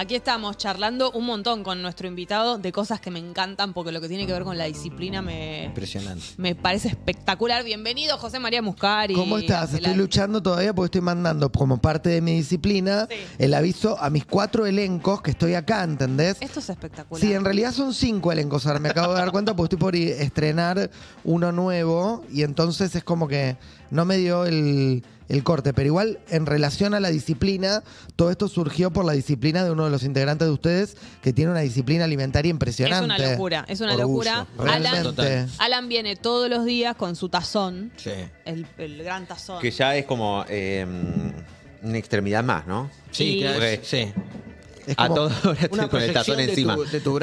Aquí estamos charlando un montón con nuestro invitado de cosas que me encantan porque lo que tiene que ver con la disciplina me impresionante. Me parece espectacular. Bienvenido José María Muscari. ¿Cómo estás? Estoy luchando todavía porque estoy mandando como parte de mi disciplina el aviso a mis cuatro elencos que estoy acá, ¿entendés? Esto es espectacular. Sí, en realidad son cinco elencos. Ahora me acabo de dar cuenta porque estoy por estrenar uno nuevo y entonces es como que no me dio el el corte, pero igual en relación a la disciplina, todo esto surgió por la disciplina de uno de los integrantes de ustedes que tiene una disciplina alimentaria impresionante. Es una locura, es una locura. Alan, viene todos los días con su tazón, sí. el, gran tazón. Que ya es como eh, una extremidad más, ¿no? Sí, claro. Sí. Es como a todo con el tazón encima.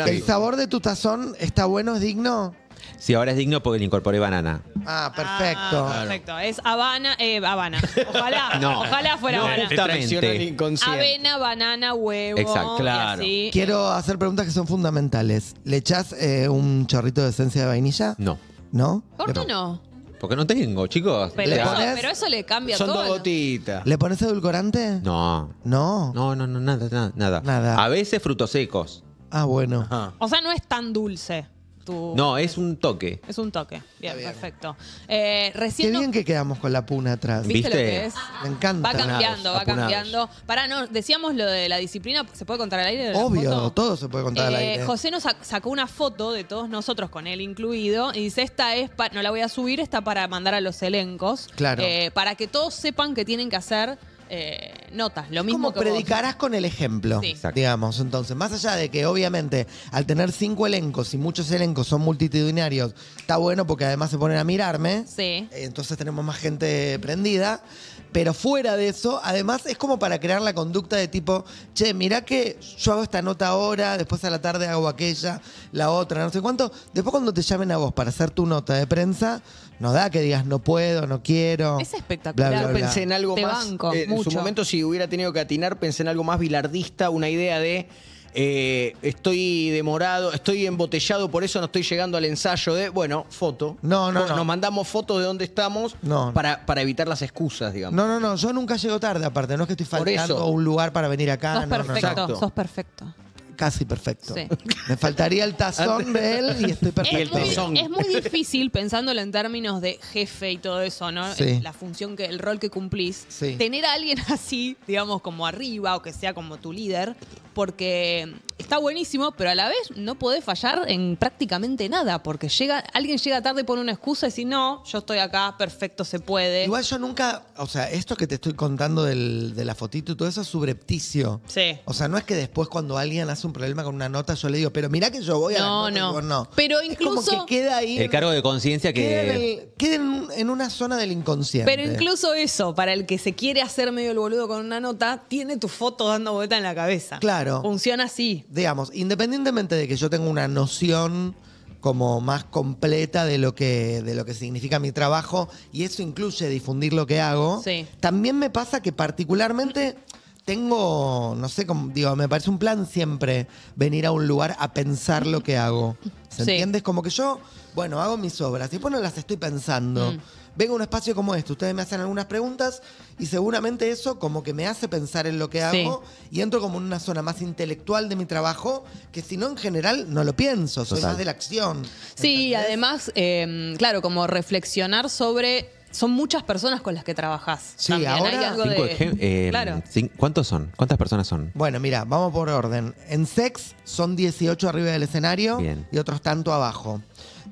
el sabor de tu tazón está bueno, es digno si ahora es digno porque le incorporé banana. Ah, perfecto. Ah, perfecto. Es Habana, eh, Habana. Ojalá, ojalá fuera Habana. Avena, banana, huevo. Exacto. Claro. Quiero hacer preguntas que son fundamentales. ¿Le echás eh, un chorrito de esencia de vainilla? No. ¿No? ¿Por qué no? Porque no tengo, chicos. Pero, eso, le cambia Son todo. dos gotitas. ¿Le pones edulcorante? No. No. No, no, no, nada, nada, nada. A veces frutos secos. Ah, bueno. O sea, no es tan dulce. No, es un toque. Es un toque. Bien, perfecto. Eh, Qué bien que quedamos con la puna atrás. ¿Viste? lo que es? Me encanta. Va cambiando, va cambiando. Pará, no, decíamos lo de la disciplina, ¿se puede contar al aire? Obvio, todo se puede contar al eh, aire. José nos sacó una foto de todos nosotros, con él incluido, y dice, esta es, para. no la voy a subir, está para mandar a los elencos, Claro. Eh, para que todos sepan que tienen que hacer eh, notas, lo mismo Como predicarás con el ejemplo, digamos. Entonces, más allá de que obviamente al tener cinco elencos y muchos elencos son multitudinarios, está bueno porque además se ponen a mirarme. Sí. Eh, entonces tenemos más gente prendida. Pero fuera de eso, además es como para crear la conducta de tipo, che, mirá que yo hago esta nota ahora, después a la tarde hago aquella, la otra, no sé cuánto. Después cuando te llamen a vos para hacer tu nota de prensa, no da que digas no puedo, no quiero. Es espectacular. Pensé en algo Te Banco, eh, en su momento, si hubiera tenido que atinar, pensé en algo más bilardista, una idea de eh, estoy demorado, estoy embotellado, por eso no estoy llegando al ensayo de, bueno, foto. No, no, Nos mandamos fotos de dónde estamos para, evitar las excusas, digamos. No, no, no, yo nunca llego tarde, aparte, no es que estoy faltando un lugar para venir acá. Sos no, perfecto, sos perfecto casi perfecto. Me faltaría el tazón de él y estoy perfecto. Es muy, es muy, difícil, pensándolo en términos de jefe y todo eso, ¿no? Sí. La función, que el rol que cumplís. Tener a alguien así, digamos, como arriba o que sea como tu líder, porque está buenísimo, pero a la vez no podés fallar en prácticamente nada, porque llega, alguien llega tarde y pone una excusa y dice, no, yo estoy acá, perfecto, se puede. Igual yo nunca, o sea, esto que te estoy contando de la fotito y todo eso es subrepticio. Sí. O sea, no es que después cuando alguien hace un problema con una nota, yo le digo, pero mira que yo voy a... No, la no. no. Pero incluso... queda El cargo de conciencia que... Queda, en, en, una zona del inconsciente. Pero incluso eso, para el que se quiere hacer medio el boludo con una nota, tiene tu foto dando vuelta en la cabeza. Claro. Funciona así. Digamos, independientemente de que yo tenga una noción como más completa de lo que de lo que significa mi trabajo y eso incluye difundir lo que hago. También me pasa que particularmente tengo, no sé, digo, me parece un plan siempre venir a un lugar a pensar lo que hago. ¿Se entiende? como que yo, bueno, hago mis obras y después no las estoy pensando. Mm. Vengo a un espacio como este, ustedes me hacen algunas preguntas y seguramente eso como que me hace pensar en lo que hago y entro como en una zona más intelectual de mi trabajo que si no en general no lo pienso, soy más de la acción. Sí, además, em, claro, como reflexionar sobre son muchas personas con las que trabajás. Sí, ahora- eh, ¿Cuántos son? ¿Cuántas personas son? Bueno, mira, vamos por orden. En sex son 18 arriba del escenario y otros tanto abajo.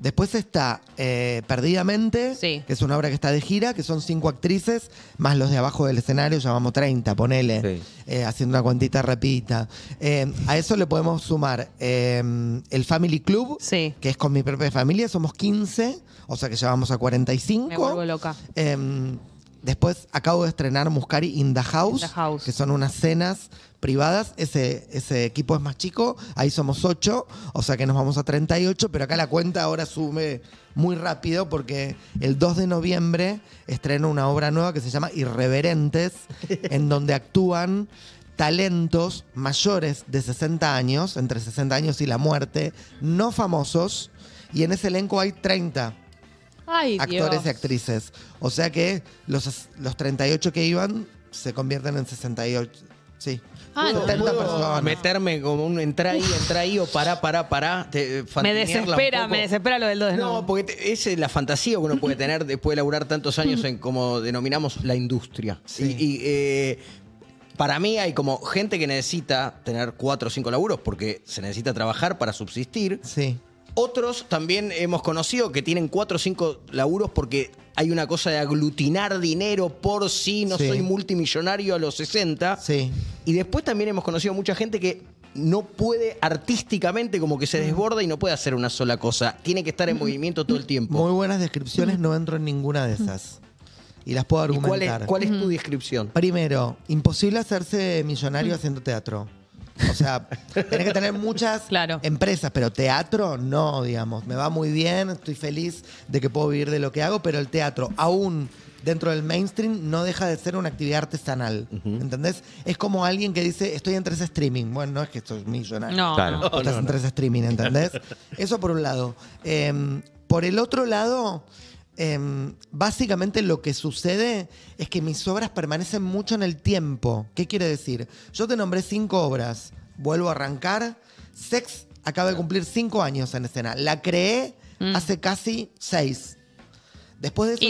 Después está eh, Perdidamente, que es una obra que está de gira, que son cinco actrices, más los de abajo del escenario, llamamos 30, ponele, eh, haciendo una cuantita rapidita. Eh, a eso le podemos sumar el Family Club, que es con mi propia familia, somos 15, o sea que llevamos a 45. Me vuelvo loca. Em, Después acabo de estrenar Muscari in the, house, que son unas cenas privadas. Ese, ese equipo es más chico, ahí somos 8, o sea que nos vamos a 38, pero acá la cuenta ahora sube muy rápido porque el 2 de noviembre estreno una obra nueva que se llama Irreverentes, en donde actúan talentos mayores de 60 años, entre 60 años y la muerte, no famosos, y en ese elenco hay 30 actores y actrices. O sea que los, los 38 que iban se convierten en 68. Sí. Ah, no. meterme como un entra ahí, entra ahí o pará, pará, pará. Eh, me desespera, me desespera lo del 2 de No, no porque es la fantasía que uno puede tener después de laburar tantos años en como denominamos la industria. Sí. Y, eh, para mí hay como gente que necesita tener cuatro o cinco laburos porque se necesita trabajar para subsistir. Sí. Otros también hemos conocido que tienen cuatro o cinco laburos porque hay una cosa de aglutinar dinero por si no soy multimillonario a los 60. Sí. Y después también hemos conocido mucha gente que no puede artísticamente, como que se desborda y no puede hacer una sola cosa. Tiene que estar en movimiento todo el tiempo. Muy buenas descripciones, no entro en ninguna de esas. Y las puedo argumentar. Cuál cuál es, tu descripción? Primero, imposible hacerse millonario haciendo teatro. O sea, tenés que tener muchas empresas, pero teatro no, digamos. Me va muy bien, estoy feliz de que puedo vivir de lo que hago, pero el teatro, aún dentro del mainstream, no deja de ser una actividad artesanal. ¿Entendés? Es como alguien que dice, estoy en tres streaming. Bueno, no es que estoy millonario. No, estás en tres streaming, ¿entendés? Eso por un lado. Em, por el otro lado, Em, básicamente lo que sucede es que mis obras permanecen mucho en el tiempo. ¿Qué quiere decir? Yo te nombré cinco obras. Vuelvo a arrancar. Sex acaba de cumplir cinco años en escena. La creé mm. hace casi seis. Después de eso.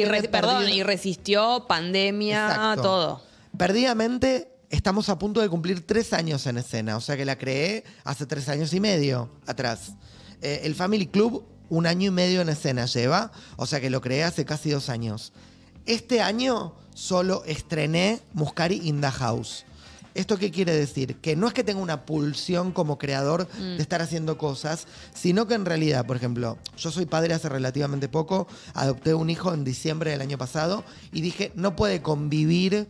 Y y resistió pandemia, todo. Perdidamente estamos a punto de cumplir tres años en escena. O sea que la creé hace tres años y medio atrás. Eh, el Family Club un año y medio en escena lleva, o sea que lo creé hace casi dos años. Este año solo estrené Muscari in the House. ¿Esto qué quiere decir? Que no es que tenga una pulsión como creador de mm. estar haciendo cosas, sino que en realidad, por ejemplo, yo soy padre hace relativamente poco, adopté un hijo en diciembre del año pasado y dije, no puede convivir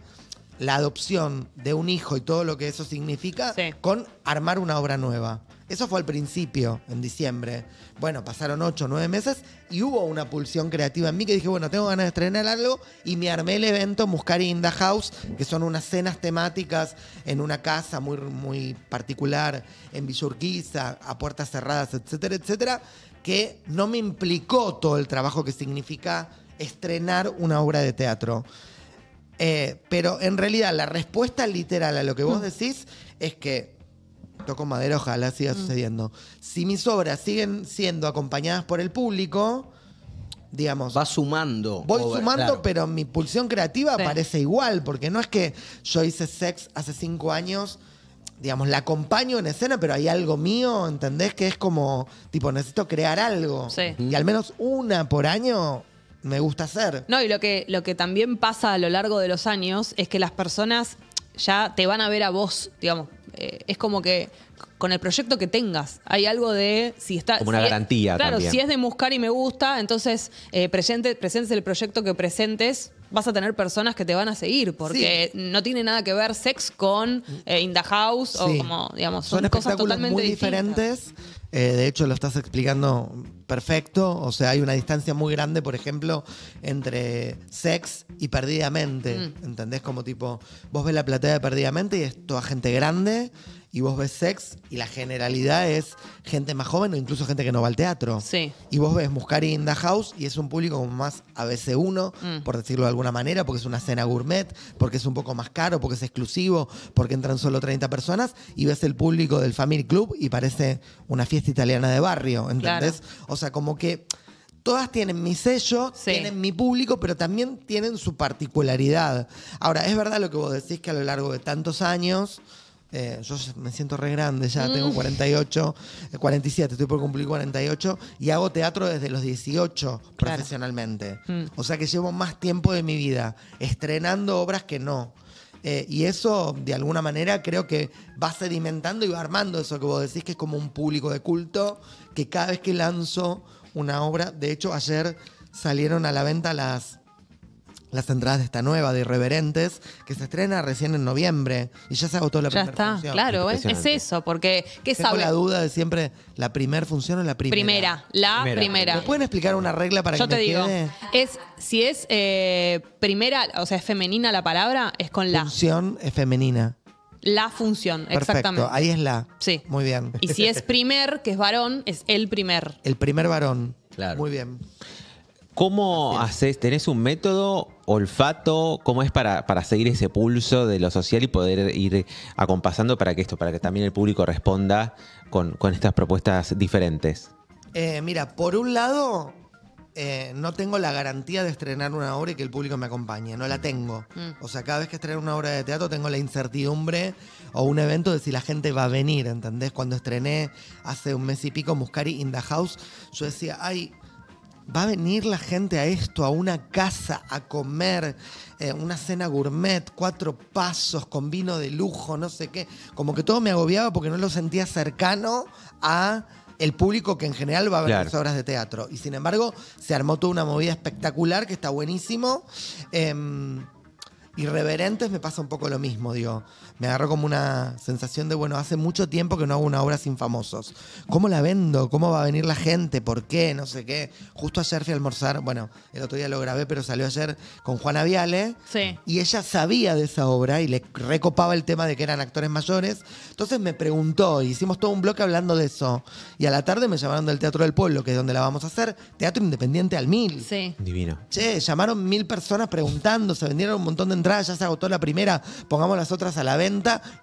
la adopción de un hijo y todo lo que eso significa con armar una obra nueva. Eso fue al principio, en diciembre. Bueno, pasaron ocho, nueve meses y hubo una pulsión creativa en mí que dije, bueno, tengo ganas de estrenar algo y me armé el evento Muscari in House, que son unas cenas temáticas en una casa muy, muy particular, en Villurquiza, a puertas cerradas, etcétera, etcétera, que no me implicó todo el trabajo que significa estrenar una obra de teatro. Eh, pero en realidad la respuesta literal a lo que vos mm. decís es que toco madera, ojalá siga mm. sucediendo. Si mis obras siguen siendo acompañadas por el público, digamos. Va sumando. Voy sumando, pero mi pulsión creativa parece igual, porque no es que yo hice sex hace cinco años, digamos, la acompaño en escena, pero hay algo mío, ¿entendés? Que es como, tipo, necesito crear algo. Y al menos una por año me gusta hacer. No, y lo que, lo que también pasa a lo largo de los años es que las personas ya te van a ver a vos, digamos. Eh, es como que con el proyecto que tengas. Hay algo de si está. Como una garantía. también claro, si es de buscar y me gusta, entonces eh, presentes el proyecto que presentes, vas a tener personas que te van a seguir, porque no tiene nada que ver sex con eh, In the House o como, digamos, son, cosas totalmente diferentes. Eh, de hecho, lo estás explicando perfecto. O sea, hay una distancia muy grande, por ejemplo, entre sex y perdidamente. Mm. ¿Entendés? Como tipo, vos ves la platea de perdidamente y es toda gente grande y vos ves sex y la generalidad es gente más joven o incluso gente que no va al teatro. Sí. Y vos ves Muscari in House y es un público como más ABC1, mm. por decirlo de alguna manera, porque es una cena gourmet, porque es un poco más caro, porque es exclusivo, porque entran solo 30 personas y ves el público del Family Club y parece una fiesta italiana de barrio, ¿entendés? O sea, como que todas tienen mi sello, tienen mi público, pero también tienen su particularidad. Ahora, es verdad lo que vos decís que a lo largo de tantos años eh, yo me siento re grande ya, tengo 48, mm. 47, eh, estoy por cumplir 48 y hago teatro desde los 18 profesionalmente. Mm. O sea que llevo más tiempo de mi vida estrenando obras que no. Eh, y eso, de alguna manera, creo que va sedimentando y va armando eso que vos decís, que es como un público de culto, que cada vez que lanzo una obra, de hecho, ayer salieron a la venta las las entradas de esta nueva de Irreverentes, que se estrena recién en noviembre y ya se agotó la ya está, Claro, es, eso, porque ¿qué Tengo la duda de siempre, ¿la primer función o la primera? Primera, la primera. ¿Me pueden explicar una regla para Yo que Yo te digo, es si es eh, primera, o sea, es femenina la palabra, es con la. Función es femenina. La función, Perfecto, Ahí es la. Sí. Muy bien. Y si es primer, que es varón, es el primer. El primer varón. Claro. Muy bien. ¿Cómo haces? ¿Tenés un método, olfato? ¿Cómo es para, para, seguir ese pulso de lo social y poder ir acompasando para que esto, para que también el público responda con, con estas propuestas diferentes? Eh, mira, por un lado, eh, no tengo la garantía de estrenar una obra y que el público me acompañe. No la tengo. Mm. O sea, cada vez que estreno una obra de teatro tengo la incertidumbre o un evento de si la gente va a venir, ¿entendés? Cuando estrené hace un mes y pico Muscari in the House, yo decía, ay, va a venir la gente a esto, a una casa, a comer, eh, una cena gourmet, cuatro pasos con vino de lujo, no sé qué. Como que todo me agobiaba porque no lo sentía cercano a el público que en general va a ver las obras de teatro. Y sin embargo, se armó toda una movida espectacular que está buenísimo. Em, irreverentes me pasa un poco lo mismo, digo me agarró como una sensación de, bueno, hace mucho tiempo que no hago una obra sin famosos. ¿Cómo la vendo? ¿Cómo va a venir la gente? ¿Por qué? No sé qué. Justo ayer fui a almorzar, bueno, el otro día lo grabé, pero salió ayer con Juana Viale. Sí. Y ella sabía de esa obra y le recopaba el tema de que eran actores mayores. Entonces me preguntó, y hicimos todo un bloque hablando de eso. Y a la tarde me llamaron del Teatro del Pueblo, que es donde la vamos a hacer, Teatro Independiente al Mil. Sí. Divino. Che, llamaron mil personas preguntando, se vendieron un montón de entradas, ya se agotó la primera, pongamos las otras a la vez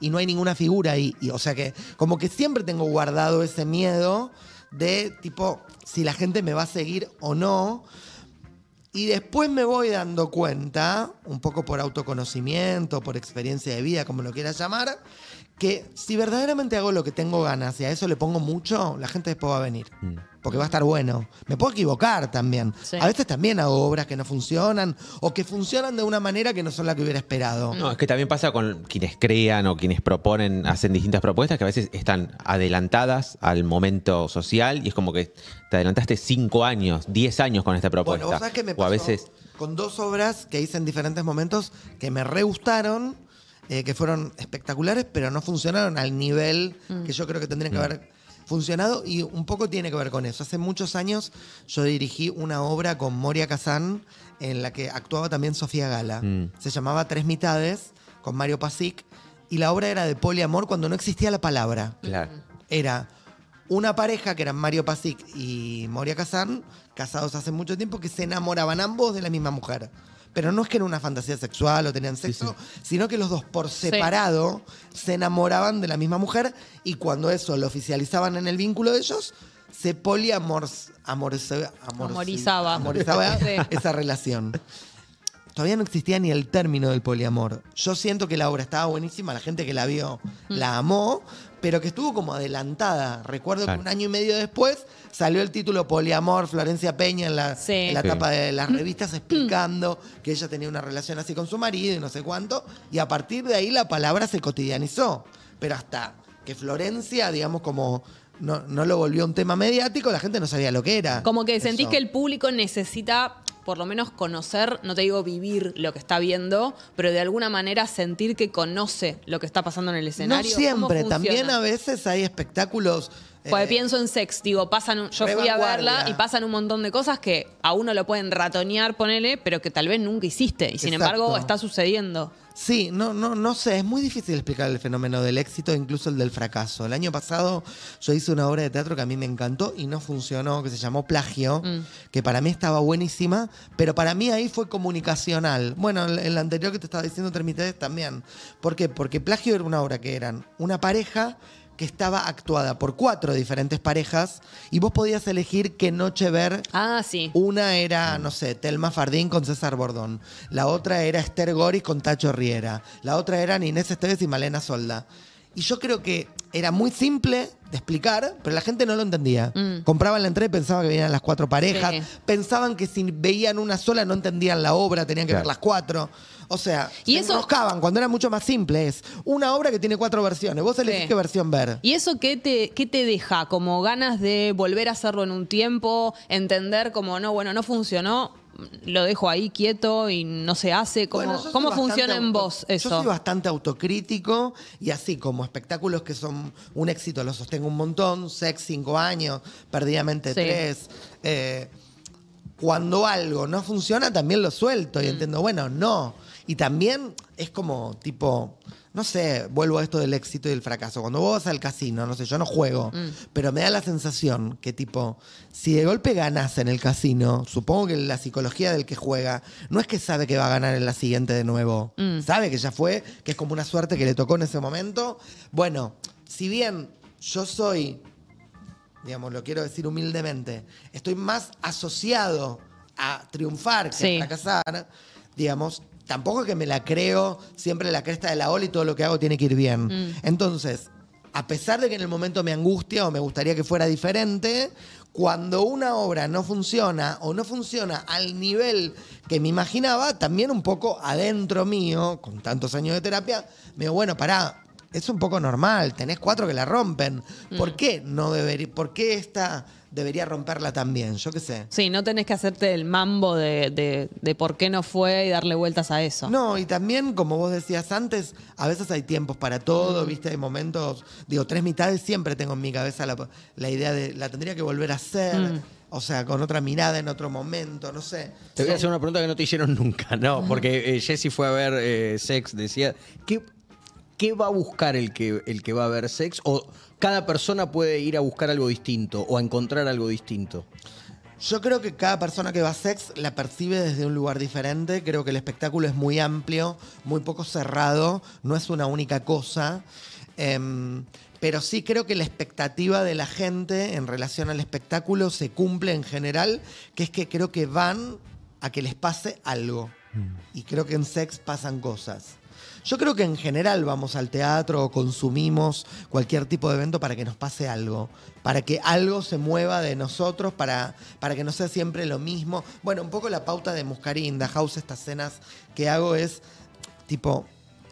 y no hay ninguna figura ahí. o sea que como que siempre tengo guardado ese miedo de tipo si la gente me va a seguir o no. Y después me voy dando cuenta, un poco por autoconocimiento, por experiencia de vida, como lo quieras llamar, que si verdaderamente hago lo que tengo ganas y a eso le pongo mucho, la gente después va a venir. Mm porque va a estar bueno. Me puedo equivocar también. A veces también hago obras que no funcionan o que funcionan de una manera que no son la que hubiera esperado. No, es que también pasa con quienes crean o quienes proponen, hacen distintas propuestas que a veces están adelantadas al momento social y es como que te adelantaste cinco años, diez años con esta propuesta. O a veces... Con dos obras que hice en diferentes momentos que me re gustaron. Eh, que fueron espectaculares, pero no funcionaron al nivel mm. que yo creo que tendrían que mm. haber funcionado y un poco tiene que ver con eso. Hace muchos años yo dirigí una obra con Moria Kazán en la que actuaba también Sofía Gala. Mm. Se llamaba Tres mitades con Mario Pasic y la obra era de poliamor cuando no existía la palabra. Claro. Era una pareja que eran Mario Pasic y Moria Kazán, casados hace mucho tiempo, que se enamoraban ambos de la misma mujer pero no es que era una fantasía sexual o tenían sexo, sino que los dos por separado se enamoraban de la misma mujer y cuando eso lo oficializaban en el vínculo de ellos, se poliamorizaba esa relación todavía no existía ni el término del poliamor. Yo siento que la obra estaba buenísima, la gente que la vio mm. la amó, pero que estuvo como adelantada. Recuerdo que un año y medio después salió el título Poliamor, Florencia Peña en la, tapa de las mm. revistas explicando que ella tenía una relación así con su marido y no sé cuánto, y a partir de ahí la palabra se cotidianizó. Pero hasta que Florencia, digamos, como no, lo volvió un tema mediático, la gente no sabía lo que era. Como que sentís que el público necesita por lo menos conocer, no te digo vivir lo que está viendo, pero de alguna manera sentir que conoce lo que está pasando en el escenario. No siempre, también a veces hay espectáculos. Pues pienso en sex, digo, pasan, yo fui a verla y pasan un montón de cosas que a uno lo pueden ratonear, ponele, pero que tal vez nunca hiciste. Y sin embargo, está sucediendo. Sí, no, no, no sé, es muy difícil explicar el fenómeno del éxito, incluso el del fracaso. El año pasado yo hice una obra de teatro que a mí me encantó y no funcionó, que se llamó Plagio, mm. que para mí estaba buenísima, pero para mí ahí fue comunicacional. Bueno, el anterior que te estaba diciendo, Termitades, también. ¿Por qué? Porque Plagio era una obra que eran una pareja que estaba actuada por cuatro diferentes parejas y vos podías elegir qué noche ver. Ah, sí. Una era, no sé, Telma Fardín con César Bordón. La otra era Esther Goris con Tacho Riera. La otra era Inés Esteves y Malena Solda. Y yo creo que era muy simple de explicar, pero la gente no lo entendía. Mm. Compraban la entrada y pensaban que venían las cuatro parejas. Pensaban que si veían una sola no entendían la obra, tenían que ver las cuatro. O sea, y se cuando era mucho más simple. Es una obra que tiene cuatro versiones. Vos elegís qué versión ver. ¿Y eso qué te, qué te deja? ¿Como ganas de volver a hacerlo en un tiempo? ¿Entender como no, bueno, no funcionó? lo dejo ahí quieto y no se hace? ¿Cómo, ¿cómo funciona en vos eso? Yo soy bastante autocrítico y así como espectáculos que son un éxito, los sostengo un montón, sex cinco años, perdidamente tres. Eh, cuando algo no funciona, también lo suelto y mm. entiendo, bueno, no. Y también es como tipo no sé, vuelvo a esto del éxito y del fracaso. Cuando vos vas al casino, no sé, yo no juego, mm. pero me da la sensación que tipo, si de golpe ganas en el casino, supongo que la psicología del que juega no es que sabe que va a ganar en la siguiente de nuevo, mm. sabe que ya fue, que es como una suerte que le tocó en ese momento. Bueno, si bien yo soy, digamos, lo quiero decir humildemente, estoy más asociado a triunfar que a fracasar, digamos, tampoco es que me la creo siempre la cresta de la ola y todo lo que hago tiene que ir bien. Mm. Entonces, a pesar de que en el momento me angustia o me gustaría que fuera diferente, cuando una obra no funciona o no funciona al nivel que me imaginaba, también un poco adentro mío, con tantos años de terapia, me digo, bueno, pará, es un poco normal, tenés cuatro que la rompen. ¿Por mm. qué no debería, por qué esta debería romperla también, yo qué sé. Sí, no tenés que hacerte el mambo de, por qué no fue y darle vueltas a eso. No, y también, como vos decías antes, a veces hay tiempos para todo, mm. ¿viste? Hay momentos, digo, tres mitades siempre tengo en mi cabeza la, idea de la tendría que volver a hacer. Mm. O sea, con otra mirada en otro momento, no sé. Te voy a hacer una pregunta que no te hicieron nunca, no, porque eh, Jesse fue a ver eh, Sex, decía, ¿qué, ¿qué va a buscar el que, el que va a ver Sex? O cada persona puede ir a buscar algo distinto o a encontrar algo distinto. Yo creo que cada persona que va a sex la percibe desde un lugar diferente. Creo que el espectáculo es muy amplio, muy poco cerrado, no es una única cosa. Em, pero sí creo que la expectativa de la gente en relación al espectáculo se cumple en general, que es que creo que van a que les pase algo. Mm. Y creo que en sex pasan cosas. Yo creo que en general vamos al teatro o consumimos cualquier tipo de evento para que nos pase algo, para que algo se mueva de nosotros, para, para que no sea siempre lo mismo. Bueno, un poco la pauta de Muscarín, House, estas cenas que hago es tipo,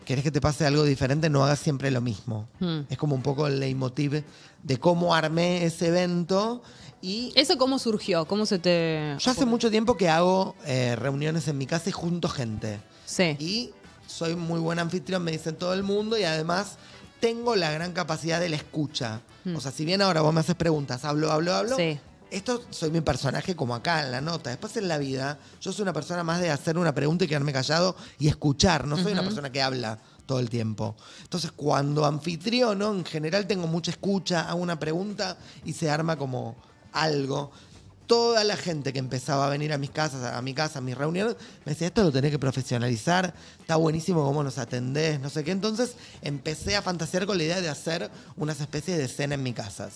querés que te pase algo diferente, no hagas siempre lo mismo. Hmm. Es como un poco el leitmotiv de cómo armé ese evento. Y ¿Eso cómo surgió? ¿Cómo se te.? Yo hace mucho tiempo que hago eh, reuniones en mi casa y junto gente. Sí. Y soy muy buen anfitrión, me dicen todo el mundo, y además tengo la gran capacidad de la escucha. Hmm. O sea, si bien ahora vos me haces preguntas, hablo, hablo, hablo. Esto soy mi personaje como acá en la nota. Después en la vida, yo soy una persona más de hacer una pregunta y quedarme callado y escuchar. No soy una persona que habla todo el tiempo. Entonces, cuando anfitrión en general tengo mucha escucha, hago una pregunta y se arma como algo toda la gente que empezaba a venir a mis casas, a mi casa, a mis reuniones, me decía, esto lo tenés que profesionalizar, está buenísimo cómo nos atendés, no sé qué. Entonces empecé a fantasear con la idea de hacer unas especies de cena en mi casa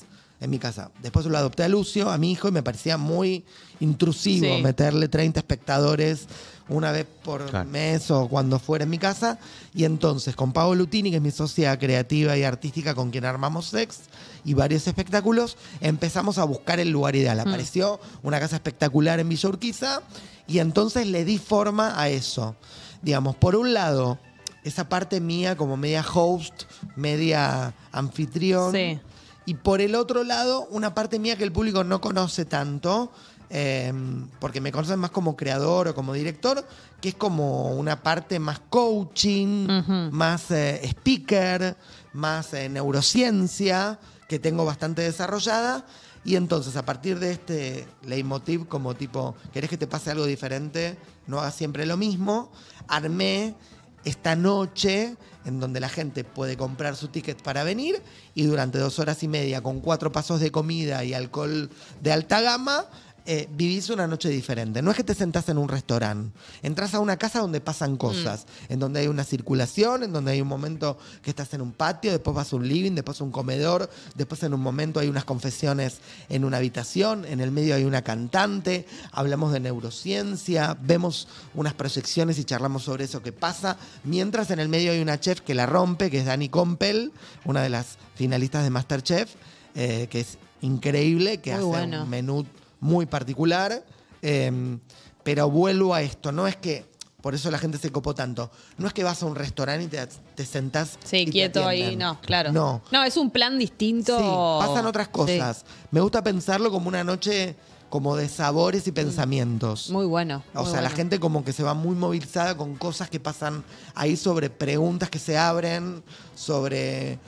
en mi casa. Después lo adopté a Lucio, a mi hijo, y me parecía muy intrusivo meterle 30 espectadores una vez por mes o cuando fuera en mi casa. Y entonces con Pablo Lutini, que es mi socia creativa y artística con quien armamos Sex y varios espectáculos, empezamos a buscar el lugar ideal. Mm. Apareció una casa espectacular en Villa Urquiza y entonces le di forma a eso. Digamos, por un lado, esa parte mía como media host, media anfitrión. Sí y por el otro lado, una parte mía que el público no conoce tanto, em, porque me conocen más como creador o como director, que es como una parte más coaching, más eh, speaker, más eh, neurociencia, que tengo bastante desarrollada. Y entonces, a partir de este leitmotiv, como tipo, ¿querés que te pase algo diferente? No hagas siempre lo mismo. Armé esta noche en donde la gente puede comprar su ticket para venir y durante dos horas y media, con cuatro pasos de comida y alcohol de alta gama, eh, vivís una noche diferente. No es que te sentás en un restaurante. Entras a una casa donde pasan mm. cosas, en donde hay una circulación, en donde hay un momento que estás en un patio, después vas a un living, después a un comedor, después en un momento hay unas confesiones en una habitación, en el medio hay una cantante, hablamos de neurociencia, vemos unas proyecciones y charlamos sobre eso que pasa, mientras en el medio hay una chef que la rompe, que es Dani Compel, una de las finalistas de Masterchef, eh, que es increíble, que hace un menú muy particular. Em, pero vuelvo a esto, no es que, por eso la gente se copó tanto, no es que vas a un restaurante y te, te sentás. Sí, quieto ahí, no, claro. No. No, es un plan distinto. Sí, pasan otras cosas. Me gusta pensarlo como una noche como de sabores y mm. pensamientos. Muy bueno. o sea, la gente como que se va muy movilizada con cosas que pasan ahí sobre preguntas que se abren, sobre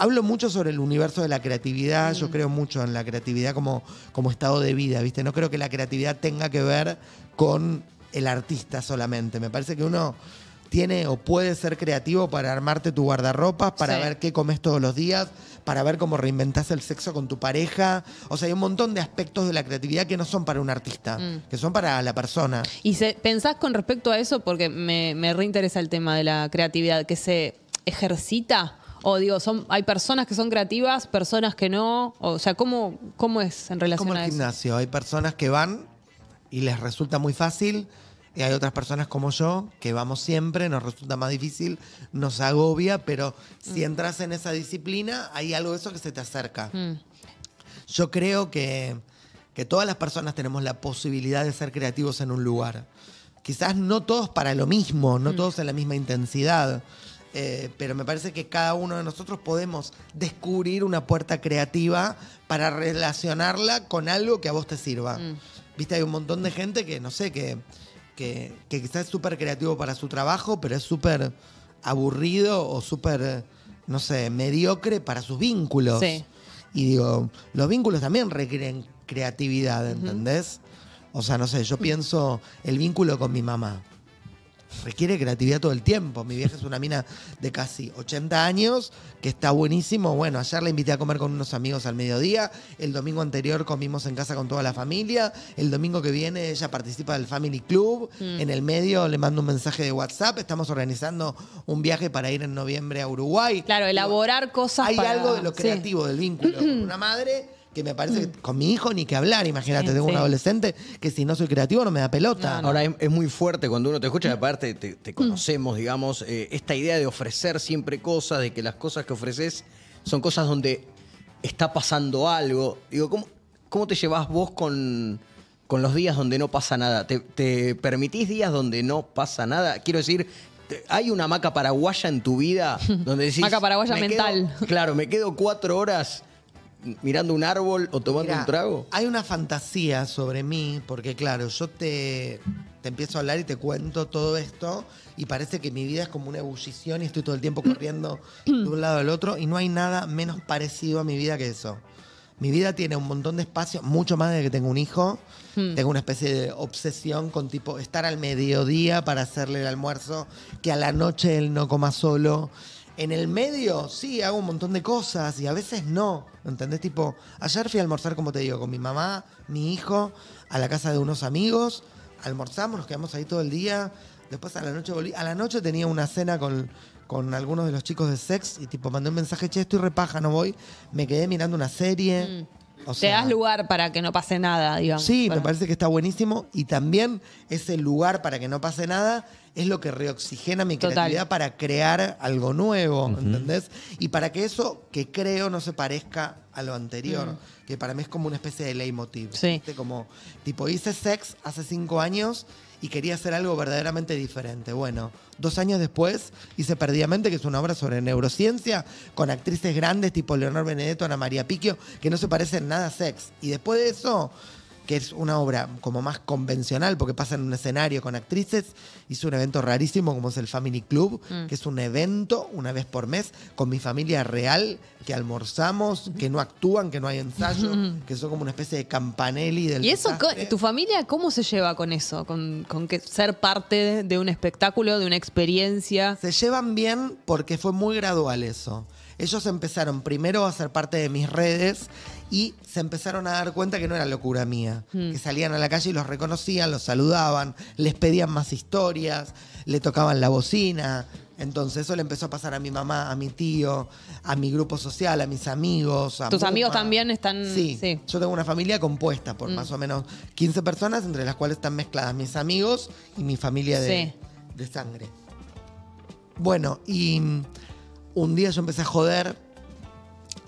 hablo mucho sobre el universo de la creatividad, yo mm. creo mucho en la creatividad como, como estado de vida, ¿viste? No creo que la creatividad tenga que ver con el artista solamente. Me parece que uno tiene o puede ser creativo para armarte tu guardarropa, para ver qué comes todos los días, para ver cómo reinventás el sexo con tu pareja. O sea, hay un montón de aspectos de la creatividad que no son para un artista, mm. que son para la persona. Y pensás con respecto a eso, porque me, me reinteresa el tema de la creatividad, que se ejercita o digo, son, hay personas que son creativas, personas que no. O sea, ¿cómo, cómo es en relación como gimnasio. Hay personas que van y les resulta muy fácil. Y hay otras personas como yo que vamos siempre, nos resulta más difícil, nos agobia, pero si mm. entras en esa disciplina, hay algo de eso que se te acerca. Mm. Yo creo que, que todas las personas tenemos la posibilidad de ser creativos en un lugar. Quizás no todos para lo mismo, no mm. todos en la misma intensidad. Eh, pero me parece que cada uno de nosotros podemos descubrir una puerta creativa para relacionarla con algo que a vos te sirva. Mm. Viste, hay un montón de gente que, no sé, que, que, quizás es súper creativo para su trabajo, pero es súper aburrido o súper, no sé, mediocre para sus vínculos. Y digo, los vínculos también requieren creatividad, ¿entendés? O sea, no sé, yo pienso el vínculo con mi mamá requiere creatividad todo el tiempo. Mi vieja es una mina de casi 80 años, que está buenísimo. Bueno, ayer la invité a comer con unos amigos al mediodía, el domingo anterior comimos en casa con toda la familia, el domingo que viene ella participa del Family Club, mm. en el medio le mando un mensaje de WhatsApp, estamos organizando un viaje para ir en noviembre a Uruguay. Claro, elaborar cosas. Hay algo de lo creativo, del vínculo. con Una madre que me parece mm. que con mi hijo ni que hablar, imagínate, tengo un adolescente que si no soy creativo no me da pelota. Ahora es, muy fuerte cuando uno te escucha, aparte te, mm. conocemos, digamos, eh, esta idea de ofrecer siempre cosas, de que las cosas que ofreces son cosas donde está pasando algo. Digo, ¿cómo, cómo te llevas vos con, con los días donde no pasa nada? ¿Te, permitís días donde no pasa nada? Quiero decir, hay una maca paraguaya en tu vida donde decís. maca paraguaya mental. claro, me quedo cuatro horas mirando un árbol o tomando un trago? Hay una fantasía sobre mí, porque claro, yo te, te empiezo a hablar y te cuento todo esto y parece que mi vida es como una ebullición y estoy todo el tiempo corriendo de un lado al otro y no hay nada menos parecido a mi vida que eso. Mi vida tiene un montón de espacio, mucho más de que tengo un hijo. Hmm. Tengo una especie de obsesión con tipo estar al mediodía para hacerle el almuerzo, que a la noche él no coma solo, en el medio, sí, hago un montón de cosas y a veces no. ¿Entendés? Tipo, ayer fui a almorzar, como te digo, con mi mamá, mi hijo, a la casa de unos amigos. Almorzamos, nos quedamos ahí todo el día. Después a la noche volví. A la noche tenía una cena con, con algunos de los chicos de sex y tipo mandé un mensaje, che, estoy repaja, no voy. Me quedé mirando una serie. Mm. O sea, Te das lugar para que no pase nada, digamos. Sí, me parece que está buenísimo. Y también ese lugar para que no pase nada es lo que reoxigena mi creatividad para crear algo nuevo, ¿entendés? Y para que eso que creo no se parezca a lo anterior, que para mí es como una especie de leitmotiv. Sí. Como, tipo, hice sex hace cinco años y quería hacer algo verdaderamente diferente. Bueno, dos años después hice Perdidamente, que es una obra sobre neurociencia, con actrices grandes tipo Leonor Benedetto, Ana María Piquio, que no se parecen nada a sex. Y después de eso que es una obra como más convencional, porque pasa en un escenario con actrices, Hice un evento rarísimo como es el Family Club, mm. que es un evento una vez por mes con mi familia real, que almorzamos, que no actúan, que no hay ensayo, que son como una especie de campanelli del... ¿Y eso, tu familia cómo se lleva con eso? ¿Con, ser parte de un espectáculo, de una experiencia? Se llevan bien porque fue muy gradual eso ellos empezaron primero a ser parte de mis redes y se empezaron a dar cuenta que no era locura mía, hmm. que salían a la calle y los reconocían, los saludaban, les pedían más historias, le tocaban la bocina. Entonces eso le empezó a pasar a mi mamá, a mi tío, a mi grupo social, a mis amigos. ¿Tus amigos también están...? Sí. sí. yo tengo una familia compuesta por hmm. más o menos 15 personas, entre las cuales están mezcladas mis amigos y mi familia de, de sangre. Bueno, y un día yo empecé a joder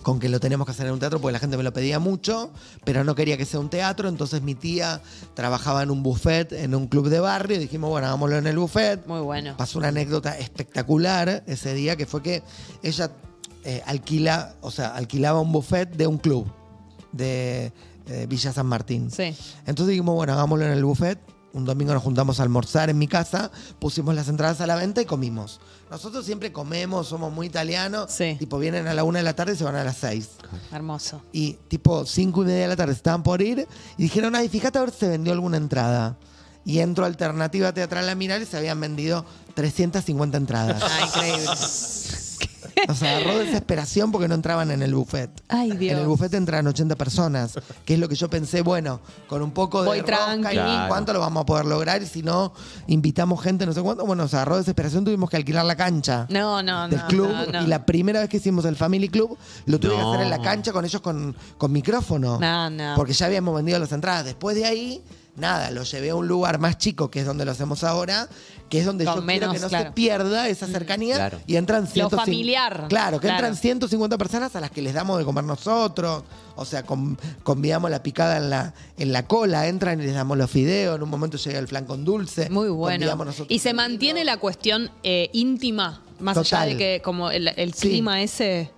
con que lo teníamos que hacer en un teatro porque la gente me lo pedía mucho, pero no quería que sea un teatro, entonces mi tía trabajaba en un buffet en un club de barrio y dijimos, bueno, hagámoslo en el buffet. Muy bueno. Pasó una anécdota espectacular ese día que fue que ella eh, alquila, o sea, alquilaba un buffet de un club de eh, Villa San Martín. Sí. Entonces dijimos, bueno, hagámoslo en el buffet un domingo nos juntamos a almorzar en mi casa, pusimos las entradas a la venta y comimos. Nosotros siempre comemos, somos muy italianos. Sí. Tipo, vienen a la una de la tarde y se van a las seis. Hermoso. Y tipo, cinco y media de la tarde estaban por ir y dijeron, ay, fíjate a ver si se vendió alguna entrada. Y entro a Alternativa Teatral La y se habían vendido 350 entradas. Ah, increíble. Nos agarró desesperación porque no entraban en el buffet. Ay, Dios. En el buffet entran 80 personas, que es lo que yo pensé, bueno, con un poco de Voy y cuánto lo vamos a poder lograr y si no invitamos gente, no sé cuánto. Bueno, nos agarró desesperación, tuvimos que alquilar la cancha. No, no, del club y la primera vez que hicimos el Family Club lo tuve que hacer en la cancha con ellos con, con micrófono. No, no. Porque ya habíamos vendido las entradas. Después de ahí nada, lo llevé a un lugar más chico, que es donde lo hacemos ahora, que es donde yo menos, quiero que no se pierda esa cercanía y entran lo familiar. Claro, que entran 150 personas a las que les damos de comer nosotros, o sea, convidamos la picada en la, en la cola, entran y les damos los fideos, en un momento llega el flan con dulce. Muy bueno. y se mantiene la cuestión eh, íntima, más allá de que como el, clima ese...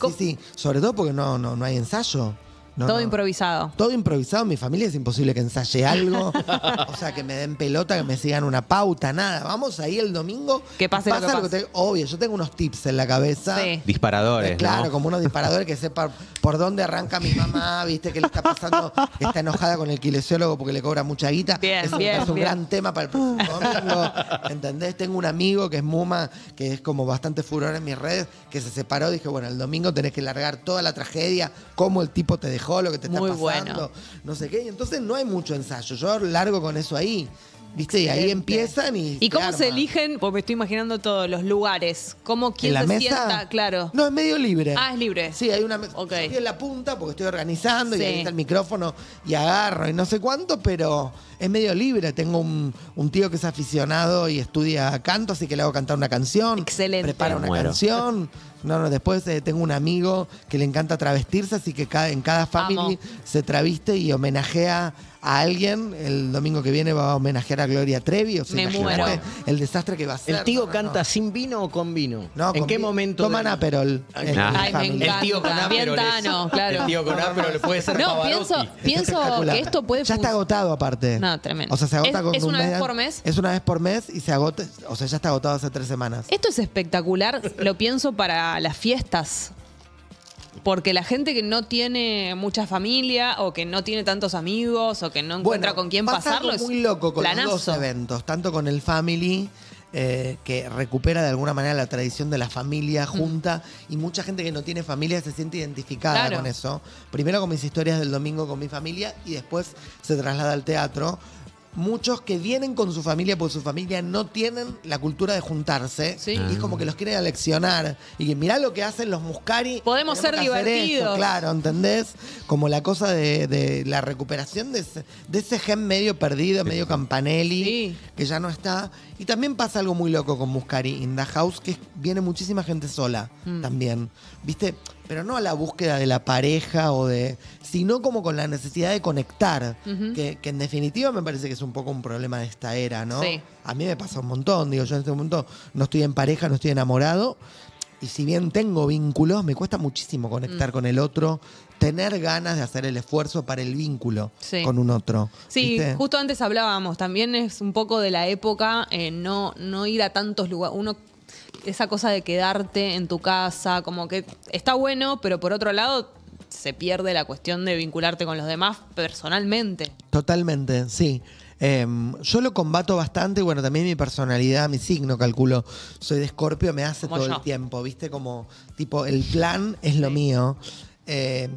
Sí, sí, sobre todo porque no, no, no hay ensayo todo improvisado. Todo improvisado. mi familia es imposible que ensaye algo. o sea, que me den pelota, que me sigan una pauta, nada. Vamos ahí el domingo. Que pase pasa lo que, Obvio, yo tengo unos tips en la cabeza. Eh, disparadores. claro, como unos disparadores que sepa por dónde arranca mi mamá, viste, que le está pasando, está enojada con el quilesiólogo porque le cobra mucha guita. Bien, es, un gran tema para el próximo domingo. ¿Entendés? Tengo un amigo que es Muma, que es como bastante furor en mis redes, que se separó. Dije, bueno, el domingo tenés que largar toda la tragedia, cómo el tipo te dejó lo que te está Muy pasando, bueno. no sé qué. entonces no hay mucho ensayo. Yo largo con eso ahí. ¿Viste? Y ahí empiezan y. ¿Y cómo se eligen? Porque me estoy imaginando todos los lugares. ¿Cómo quién se sienta? Claro. No, es medio libre. Ah, es libre. Sí, hay una mesa. Estoy en la punta porque estoy organizando y ahí está el micrófono y agarro y no sé cuánto, pero es medio libre. Tengo un, tío que es aficionado y estudia canto, así que le hago cantar una canción. Excelente. Prepara una canción. No, no, después eh, tengo un amigo que le encanta travestirse, así que en cada family se traviste y homenajea a alguien. El domingo que viene va a homenajear a Gloria Trevi. O sea, Me muero. El desastre que va a ser. ¿El tío canta sin vino o con vino? ¿En qué momento? toma Aperol. El tío con Aperol. El tío con puede ser No, pienso, pienso que esto puede... Ya está agotado aparte. No, tremendo. O sea, se agota es, una vez por mes? Es una vez por mes y se agota... O sea, ya está agotado hace tres semanas. Esto es espectacular. Lo pienso para las fiestas. Porque la gente que no tiene mucha familia o que no tiene tantos amigos o que no encuentra con quién pasarlo es muy loco con los eventos, tanto con el family eh, que recupera de alguna manera la tradición de la familia mm. junta y mucha gente que no tiene familia se siente identificada con eso. Primero con mis historias del domingo con mi familia y después se traslada al teatro muchos que vienen con su familia porque su familia no tienen la cultura de juntarse. Y es como que los quieren aleccionar. Y que mirá lo que hacen los muscari. Podemos ser divertidos. claro, ¿entendés? Como la cosa de, la recuperación de ese, gen medio perdido, medio campanelli, que ya no está. Y también pasa algo muy loco con Muscari in the House, que viene muchísima gente sola mm. también. ¿Viste? Pero no a la búsqueda de la pareja o de sino como con la necesidad de conectar, que, en definitiva me parece que es un poco un problema de esta era, ¿no? A mí me pasa un montón, digo, yo en este momento no estoy en pareja, no estoy enamorado, y si bien tengo vínculos, me cuesta muchísimo conectar mm. con el otro, tener ganas de hacer el esfuerzo para el vínculo con un otro. Sí, justo antes hablábamos, también es un poco de la época, eh, no, no ir a tantos lugares, uno esa cosa de quedarte en tu casa, como que está bueno, pero por otro lado se pierde la cuestión de vincularte con los demás personalmente. Totalmente, sí. Em, yo lo combato bastante, bueno, también mi personalidad, mi signo, calculo. Soy de Escorpio, me hace todo el tiempo, ¿viste? Como, tipo, el plan es lo mío. Em,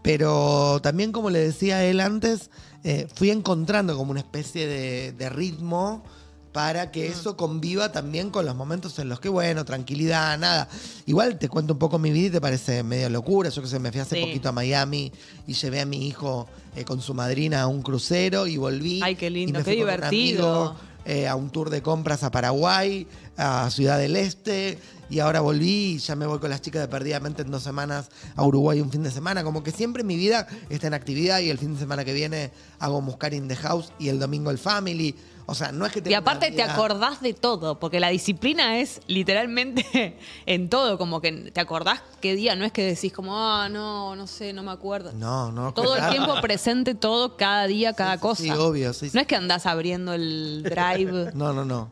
pero también, como le decía él antes, eh, fui encontrando como una especie de ritmo para que mm. eso conviva también con los momentos en los que, bueno, tranquilidad, nada. Igual te cuento un poco mi vida y te parece medio locura. Yo que sé, me fui hace poquito a Miami y llevé a mi hijo eh, con su madrina a un crucero y volví. Ay, qué lindo, y fui divertido. Eh, a un tour de compras a Paraguay, a Ciudad del Este, y ahora volví y ya me voy con las chicas de perdidamente en dos semanas a Uruguay un fin de semana. Como que siempre mi vida está en actividad y el fin de semana que viene hago Muscar in the House y el domingo el Family. O sea, no es que te. Y aparte te acordás de todo, porque la disciplina es literalmente en todo. Como que te acordás qué día, no es que decís como, ah, no, no sé, no me acuerdo. No, no. Todo el tiempo presente todo, cada día, cada cosa. obvio, sí, No es que andás abriendo el drive. no, no, no.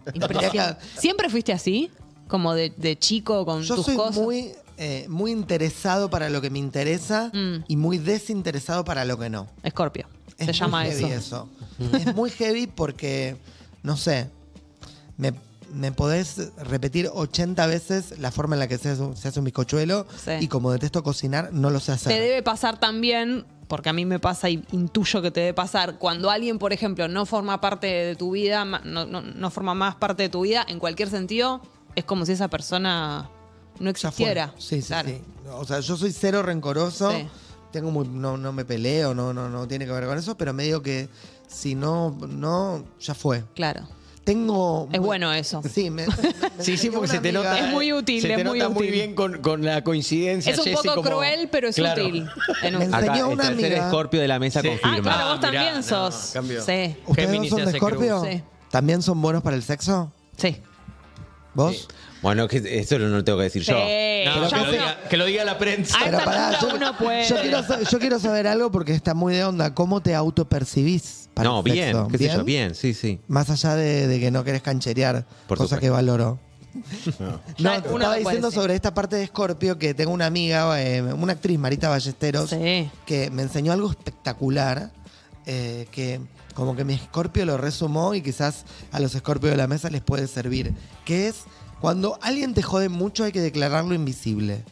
Siempre fuiste así como de, chico con tus cosas? Eh, muy interesado para lo que me interesa mm. y muy desinteresado para lo que no. Escorpio. se llama heavy eso. es muy heavy porque, no sé, me, podés repetir 80 veces la forma en la que se hace un, bizcochuelo y como detesto cocinar, no lo sé hacer. Te debe pasar también, porque a mí me pasa y intuyo que te debe pasar, cuando alguien, por ejemplo, no forma parte de tu vida, no forma más parte de tu vida, en cualquier sentido, es como si esa persona no existiera. Sí, sí, O sea, yo soy cero rencoroso. Tengo muy, no, no me peleo, no, no, no tiene que ver con eso, pero me digo que si no, no, ya fue. Claro. Tengo. Es bueno eso. Sí, me, sí, sí, porque se te nota. Es muy útil, se es te muy nota muy bien con, con la coincidencia. Es un poco cruel, pero es útil. En Me enseñó una el amiga. escorpio de la mesa confirma. Ah, claro, vos ah, también sos. sí. ¿Ustedes son de escorpio? Sí. ¿También son buenos para el sexo? Sí. ¿Vos? Sí. Bueno, que esto no lo tengo que decir yo. que, lo diga, la prensa. yo, quiero, saber algo porque está muy de onda. ¿Cómo te autopercibís para No, bien, bien, sí, sí. Más allá de, que no querés cancherear, cosa que valoro. estaba diciendo sobre esta parte de Scorpio que tengo una amiga, eh, una actriz, Marita Ballesteros, que me enseñó algo espectacular, eh, que como que mi Scorpio lo resumó y quizás a los Scorpios de la mesa les puede servir, que es cuando alguien te jode mucho hay que declararlo invisible.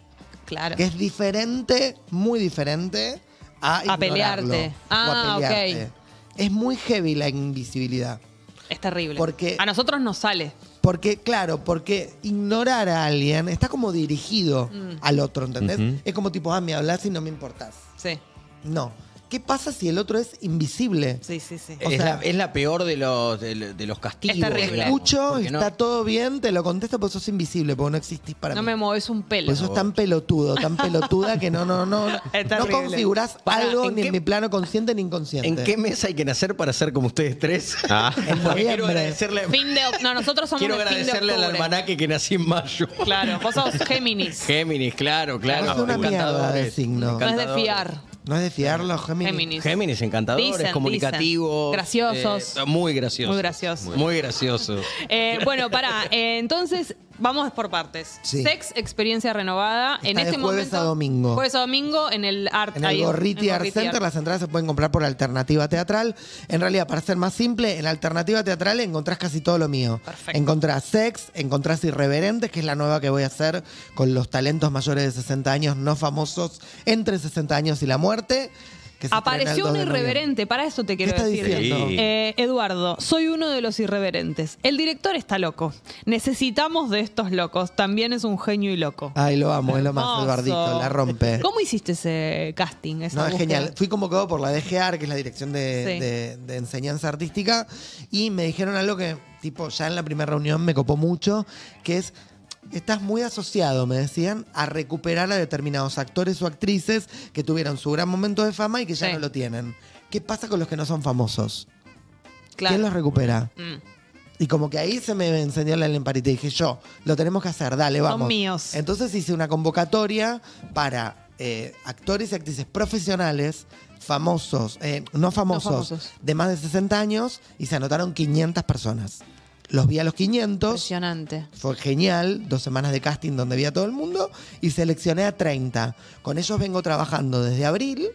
Claro. Que es diferente, muy diferente a, a pelearte. Ah, a pelearte. Es muy heavy la invisibilidad. Es terrible. Porque, a nosotros nos sale. Porque, claro, porque ignorar a alguien está como dirigido mm. al otro, ¿entendés? Es como tipo, ah, me hablas y no me importás. Sí. No. ¿Qué pasa si el otro es invisible? Sí, sí, sí. es, la, peor de los, de, los castigos. escucho, está todo bien, te lo contesto porque sos invisible, porque no existís para mí. No me mueves un pelo. Por eso es tan pelotudo, tan pelotuda que no, no, no. no configurás algo ni en mi plano consciente ni inconsciente. ¿En qué mes hay que nacer para ser como ustedes tres? Ah. quiero agradecerle. Fin de, no, nosotros somos Quiero agradecerle al almanaque que nací en mayo. Claro, vos sos Géminis. Géminis, claro, claro. Es una mierda de eh, signo. No es de fiar. No es de Géminis. Géminis. encantadores, comunicativos. Graciosos. Eh, muy graciosos. Muy graciosos. Muy graciosos. Eh, bueno, para, eh, entonces, Vamos por partes. Sex, experiencia renovada. en este jueves a domingo. Jueves a domingo en el Art En el Gorriti Art Center. Las entradas se pueden comprar por Alternativa Teatral. En realidad, para ser más simple, en Alternativa Teatral encontrás casi todo lo mío. Perfecto. Encontrás Sex, encontrás Irreverentes, que es la nueva que voy a hacer con los talentos mayores de 60 años, no famosos, entre 60 años y la muerte. Apareció un irreverente, para eso te quiero decir. Eh, Eduardo, soy uno de los irreverentes. El director está loco. Necesitamos de estos locos. También es un genio y loco. Ay, lo amo, es lo más, Eduardito, la rompe. ¿Cómo hiciste ese casting? no, es genial. Fui convocado por la DGAR, que es la Dirección de, de Enseñanza Artística, y me dijeron algo que, tipo, ya en la primera reunión me copó mucho, que es Estás muy asociado, me decían, a recuperar a determinados actores o actrices que tuvieron su gran momento de fama y que ya no lo tienen. ¿Qué pasa con los que no son famosos? ¿Quién los recupera? Mm. Y como que ahí se me enseñó la lamparita y dije yo, lo tenemos que hacer, dale, vamos. míos. Entonces hice una convocatoria para eh, actores y actrices profesionales, famosos, eh, no, famosos, famosos. de más de 60 años, y se anotaron 500 personas. Los vi a los 500. Impresionante. Fue genial, dos semanas de casting donde vi a todo el mundo y seleccioné a 30. Con ellos vengo trabajando desde abril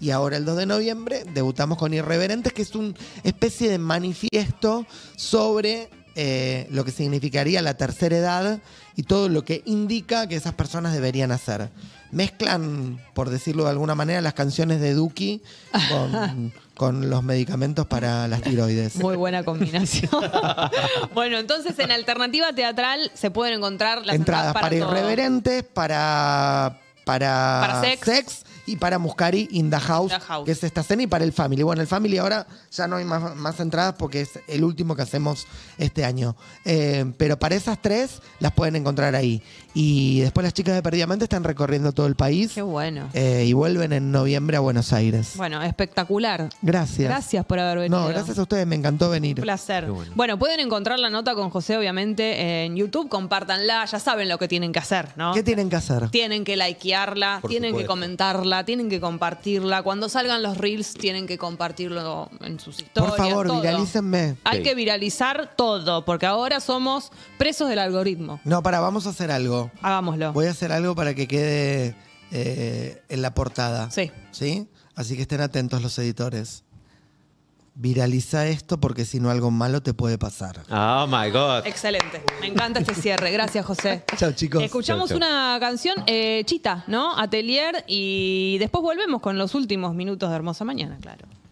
y ahora el 2 de noviembre debutamos con Irreverentes, que es una especie de manifiesto sobre eh, lo que significaría la tercera edad y todo lo que indica que esas personas deberían hacer. Mezclan, por decirlo de alguna manera, las canciones de Duki con... con los medicamentos para las tiroides. Muy buena combinación. bueno, entonces en Alternativa Teatral se pueden encontrar las entradas, para, irreverentes, para para, sex y para Muscari in the house, que es esta cena, y para el Family. Bueno, el Family ahora ya no hay más, entradas porque es el último que hacemos este año. Eh, pero para esas tres las pueden encontrar ahí. Y después las chicas de perdidamente están recorriendo todo el país. Qué bueno. Eh, y vuelven en noviembre a Buenos Aires. Bueno, espectacular. Gracias. Gracias por haber venido. No, gracias a ustedes, me encantó venir. Un placer. Bueno. pueden encontrar la nota con José, obviamente, en YouTube. compartanla ya saben lo que tienen que hacer, ¿no? ¿Qué tienen que hacer? Tienen que likearla, tienen que comentarla tienen que compartirla. Cuando salgan los reels, tienen que compartirlo en sus historias. Por favor, viralícenme. Hay que viralizar todo, porque ahora somos presos del algoritmo. No, para, vamos a hacer algo. Hagámoslo. Voy a hacer algo para que quede eh, en la portada. Sí. ¿Sí? Así que estén atentos los editores viraliza esto porque si no algo malo te puede pasar. Oh my God. Excelente. Me encanta este cierre. Gracias, José. Chao, chicos. Escuchamos una canción, eh, Chita, ¿no? Atelier, y después volvemos con los últimos minutos de Hermosa Mañana, claro.